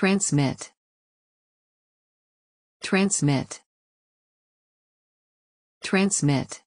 Transmit. Transmit. Transmit.